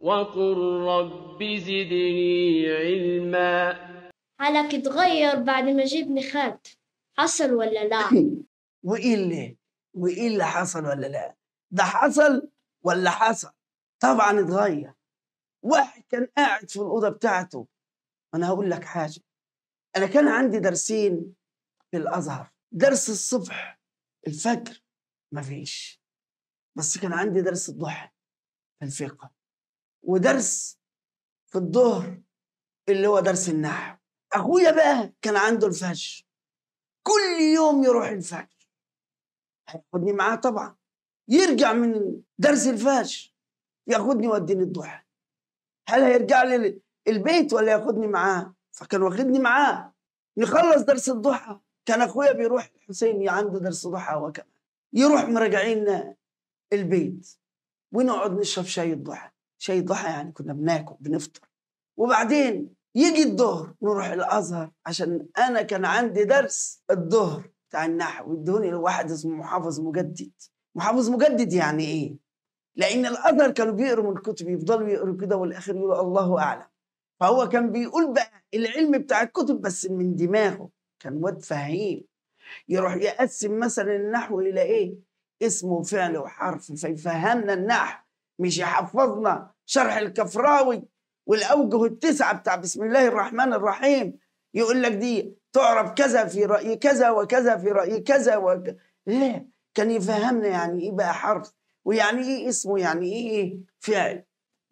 وقل رب زدني علما حالك اتغير بعد ما جبني خالد حصل ولا لا؟ وإيه اللي وإيه اللي حصل ولا لا؟ ده حصل ولا حصل؟ طبعا اتغير واحد كان قاعد في الأوضة بتاعته أنا هقول لك حاجة أنا كان عندي درسين في الأزهر درس الصبح الفجر مفيش بس كان عندي درس الضحى في الفقه ودرس في الظهر اللي هو درس النحو اخويا بقى كان عنده الفجر كل يوم يروح الفجر هياخدني معاه طبعا يرجع من درس الفجر ياخدني يوديني الضحى هل هيرجع لي البيت ولا ياخدني معاه فكان واخدني معاه نخلص درس الضحى كان اخويا بيروح الحسين عنده درس ضحى وكمان يروح مراجعين البيت ونقعد نشرب شاي الضحى شيء ضحى يعني كنا بناكل بنفطر وبعدين يجي الظهر نروح الازهر عشان انا كان عندي درس الظهر بتاع النحو ادوني لواحد اسمه محافظ مجدد محافظ مجدد يعني ايه لان الازهر كانوا بيقروا من الكتب يفضلوا يقروا كده والاخر يقولوا الله اعلم فهو كان بيقول بقى العلم بتاع الكتب بس من دماغه كان واد فهيم يروح يقسم مثلا النحو الى ايه اسمه وفعل وحرف فيفهمنا النحو مش يحفظنا شرح الكفراوي والاوجه التسعه بتاع بسم الله الرحمن الرحيم يقول لك دي تعرف كذا في راي كذا وكذا في راي كذا وك... لا كان يفهمنا يعني ايه بقى حرف ويعني ايه اسمه يعني ايه, إيه فعل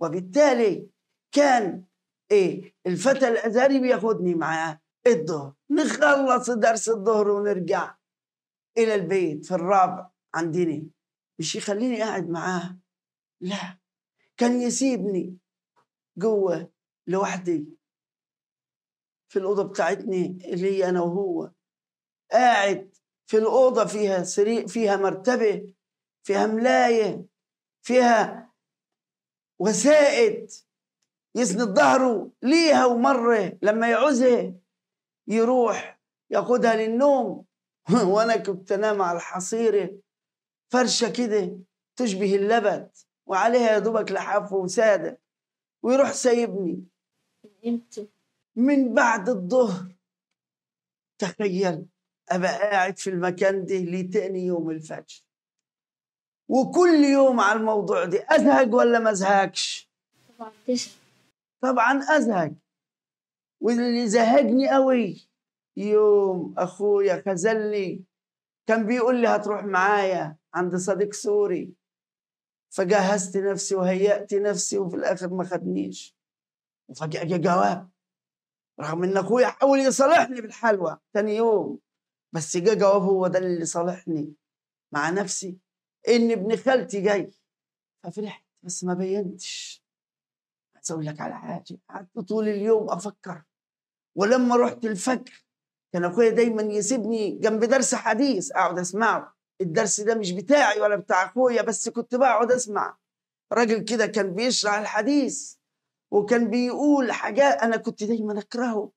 وبالتالي كان ايه الفتى الازهري بياخدني معاه الظهر نخلص درس الظهر ونرجع الى البيت في الرابع عندنا مش يخليني قاعد معاه لا كان يسيبني جوه لوحدي في الأوضة بتاعتني اللي هي أنا وهو قاعد في الأوضة فيها سرير فيها مرتبة فيها ملاية فيها وسائد يسند ظهره ليها ومرة لما يعوزها يروح ياخدها للنوم وأنا كنت أنام على الحصيرة فرشة كده تشبه اللبن وعليها يا دوبك لحاف وسادة ويروح سايبني امتى؟ من بعد الظهر تخيل أبقى قاعد في المكان ده لتاني يوم الفجر وكل يوم على الموضوع ده أزهق ولا ما أزهقش؟ طبعا طبعا أزهق واللي زهقني قوي يوم أخويا خذلني كان بيقول لي هتروح معايا عند صديق سوري فجهزت نفسي وهيأت نفسي وفي الآخر ما خدنيش وفجأة جه جواب رغم إن أخويا حاول يصالحني بالحلوى تاني يوم بس جه جواب هو ده اللي صالحني مع نفسي إن ابن خالتي جاي ففرحت بس ما بينتش عايز أقول لك على حاجة قعدت طول اليوم أفكر ولما رحت الفجر كان أخويا دايما يسيبني جنب درس حديث أقعد أسمعه الدرس ده مش بتاعي ولا بتاع اخويا بس كنت بقعد اسمع راجل كده كان بيشرح الحديث وكان بيقول حاجات انا كنت دايما اكرهه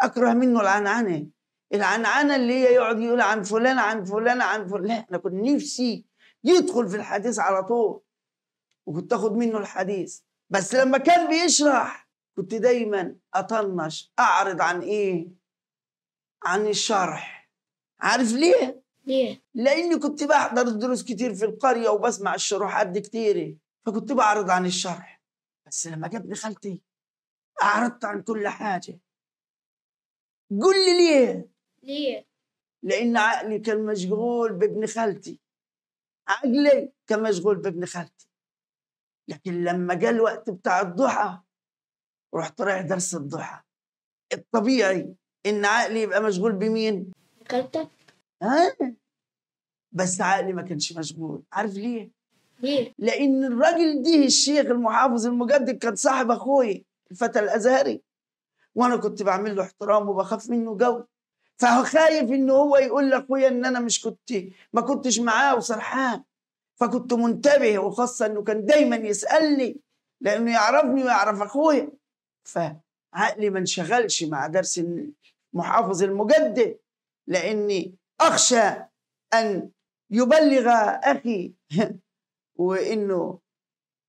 اكره منه العنعنه العنعنه اللي هي يقعد يقول عن فلان عن فلان عن فلان انا كنت نفسي يدخل في الحديث على طول وكنت اخد منه الحديث بس لما كان بيشرح كنت دايما اطنش اعرض عن ايه عن الشرح عارف ليه ليه؟ لاني كنت بحضر دروس كتير في القريه وبسمع الشروحات دي كتير فكنت بعرض عن الشرح بس لما جابني خالتي اعرضت عن كل حاجه قول لي ليه؟ ليه؟ لان عقلي كان مشغول بابن خالتي عقلي كان مشغول بابن خالتي لكن لما جاء الوقت بتاع الضحى رحت رايح درس الضحى الطبيعي ان عقلي يبقى مشغول بمين؟ خالتك ها آه. بس عقلي ما كانش مشغول عارف ليه ليه لان الراجل ده الشيخ المحافظ المجدد كان صاحب اخويا الفتى الازهري وانا كنت بعمل له احترام وبخاف منه جو فخايف ان هو يقول لاخويا ان انا مش كنت ما كنتش معاه وسرحان فكنت منتبه وخاصه انه كان دايما يسالني لانه يعرفني ويعرف اخويا فعقلي ما انشغلش مع درس المحافظ المجدد لاني أخشى أن يبلغ أخي وإنه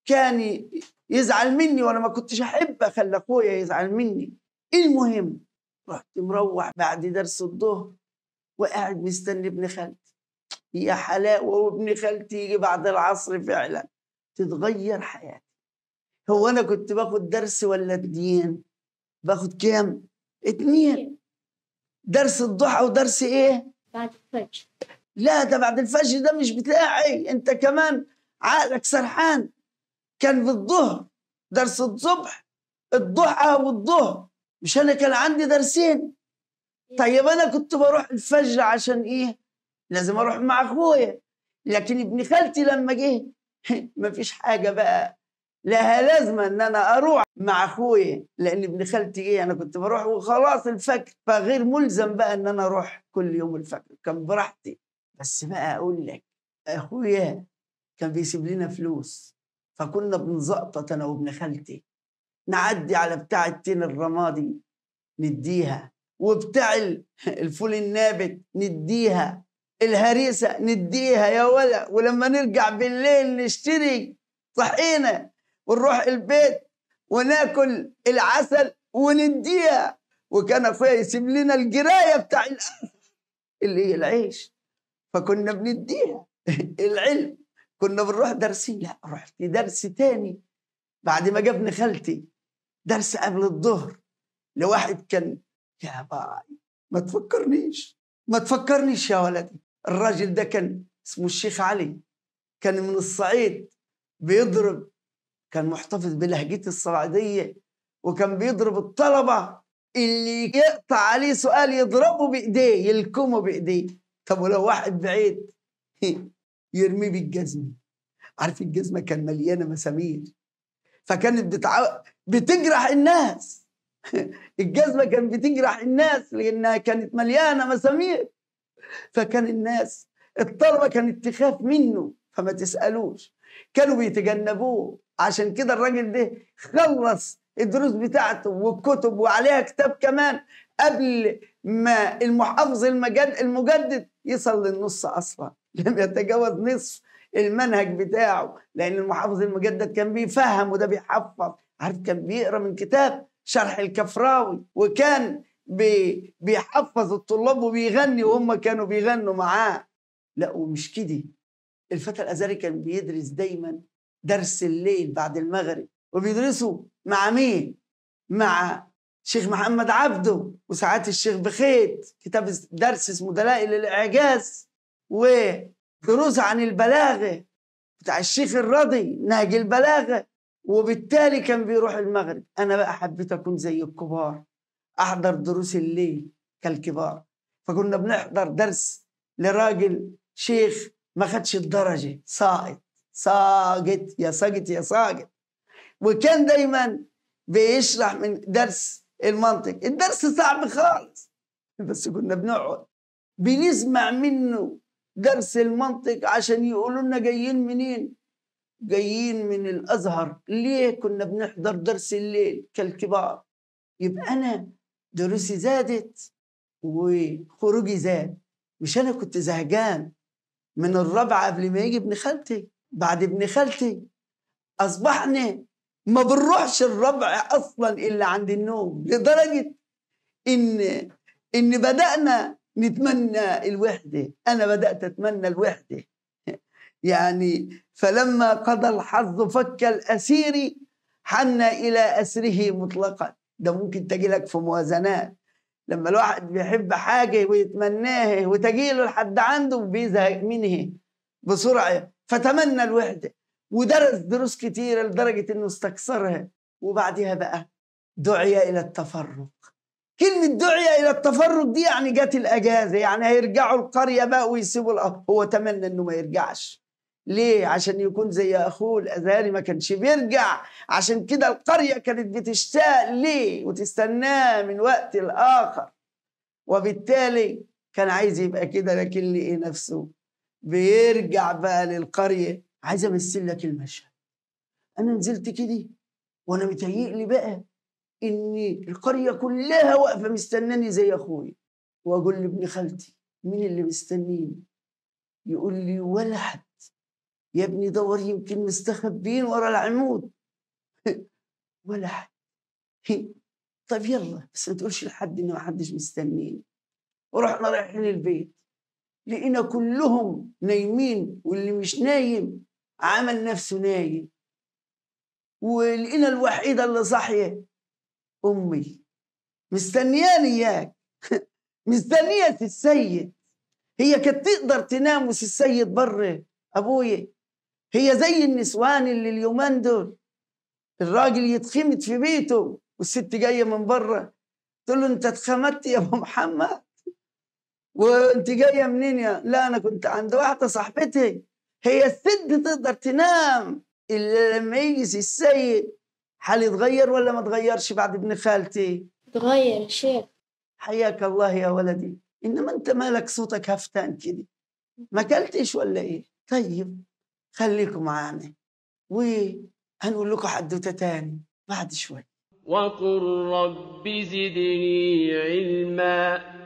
كان يزعل مني وأنا ما كنتش أحب أخلي أخويا يزعل مني المهم رحت مروح بعد درس الظهر وقاعد مستني ابن خالتي يا حلاوة وابن خالتي يجي بعد العصر فعلا تتغير حياتي هو أنا كنت باخد درس ولا اتنين باخد كام؟ اتنين درس الضحى ودرس ايه؟ بعد الفجر لا ده بعد الفجر ده مش بتاعي انت كمان عقلك سرحان كان في الظهر درس الصبح الضحى والظهر مش انا كان عندي درسين إيه؟ طيب انا كنت بروح الفجر عشان ايه لازم اروح مع اخويا لكن ابن خالتي لما جه مفيش حاجه بقى لها لازمة ان انا اروح مع اخويا لان ابن خالتي ايه انا كنت بروح وخلاص الفجر فغير ملزم بقى ان انا اروح كل يوم الفجر كان براحتي بس بقى اقول لك اخويا كان بيسيب لنا فلوس فكنا بنزقطط انا وابن خالتي نعدي على بتاع التين الرمادي نديها وبتاع الفول النابت نديها الهريسه نديها يا ولا ولما نرجع بالليل نشتري صحينا ونروح البيت وناكل العسل ونديها وكان اخويا يسيب لنا الجرايه بتاع اللي هي العيش فكنا بنديها العلم كنا بنروح درسين لا رحت درس تاني بعد ما جابني خالتي درس قبل الظهر لواحد كان يا باي ما تفكرنيش ما تفكرنيش يا ولدي الراجل ده كان اسمه الشيخ علي كان من الصعيد بيضرب كان محتفظ بلهجتي الصعيدية وكان بيضرب الطلبة اللي يقطع عليه سؤال يضربه بإيديه يلكمه بإيديه طب ولو واحد بعيد يرميه بالجزمة عارف الجزمة كان مليانة مسامير فكانت بتع... بتجرح الناس الجزمة كانت بتجرح الناس لأنها كانت مليانة مسامير فكان الناس الطلبة كانت تخاف منه فما تسألوش كانوا بيتجنبوه عشان كده الراجل ده خلص الدروس بتاعته والكتب وعليها كتاب كمان قبل ما المحافظ المجد المجدد يصل للنص اصلا لم يتجاوز نصف المنهج بتاعه لان المحافظ المجدد كان بيفهم وده بيحفظ عارف كان بيقرا من كتاب شرح الكفراوي وكان بي بيحفظ الطلاب وبيغني وهم كانوا بيغنوا معاه لا ومش كده الفتى الازهري كان بيدرس دايما درس الليل بعد المغرب وبيدرسوا مع مين؟ مع شيخ محمد عبده وساعات الشيخ بخيت كتاب درس اسمه دلائل الإعجاز ودروس عن البلاغة بتاع الشيخ الرضي نهج البلاغة وبالتالي كان بيروح المغرب أنا بقى حبيت أكون زي الكبار أحضر دروس الليل كالكبار فكنا بنحضر درس لراجل شيخ ما خدش الدرجة ساقط ساجد يا ساجد يا ساجد وكان دايما بيشرح من درس المنطق الدرس صعب خالص بس كنا بنقعد بنسمع منه درس المنطق عشان يقولوا لنا جايين منين جايين من الازهر ليه كنا بنحضر درس الليل كالكبار يبقى انا دروسي زادت وخروجي زاد مش انا كنت زهجان من الرابعه قبل ما يجي ابن خالتي بعد ابن خالتي اصبحنا ما بنروحش الربع اصلا الا عند النوم لدرجه ان ان بدانا نتمنى الوحده انا بدات اتمنى الوحده يعني فلما قضى الحظ فك الاسير حن الى اسره مطلقا ده ممكن تجي لك في موازنات لما الواحد بيحب حاجه ويتمناها وتجي له لحد عنده بيزهق منها بسرعه فتمنى الوحده ودرس دروس كثيره لدرجه انه استكثرها وبعدها بقى دعي الى التفرق كلمة دعي إلى التفرق دي يعني جت الأجازة يعني هيرجعوا القرية بقى ويسيبوا الأرض هو تمنى إنه ما يرجعش ليه؟ عشان يكون زي أخوه الأزهري ما كانش بيرجع عشان كده القرية كانت بتشتاق ليه وتستناه من وقت لآخر وبالتالي كان عايز يبقى كده لكن لقي نفسه بيرجع بقى للقرية عايز أمثل لك المشهد أنا نزلت كده وأنا متهيألي بقى إن القرية كلها واقفة مستناني زي أخويا وأقول لابن خالتي مين اللي مستنيني؟ يقول لي ولا حد يا ابني دور يمكن مستخبين ورا العمود ولا حد طيب يلا بس ما تقولش لحد ان ما حدش مستنيني ورحنا رايحين البيت لقينا كلهم نايمين واللي مش نايم عمل نفسه نايم ولقينا الوحيدة اللي صاحية أمي مستنياني إياك مستنية السيد هي كانت تقدر تنام السيد بره أبويا هي زي النسوان اللي اليومين دول الراجل يتخمت في بيته والست جاية من بره تقول له أنت اتخمدت يا أبو محمد وانت جايه منين يا لا انا كنت عند واحده صاحبتي هي الست تقدر تنام الا لما يجي السيد هل يتغير ولا ما اتغيرش بعد ابن خالتي اتغير يا شيخ حياك الله يا ولدي انما انت مالك صوتك هفتان كده ما اكلتش ولا ايه طيب خليكم معانا وهنقول لكم حدوته تاني بعد شويه وقل رب زدني علما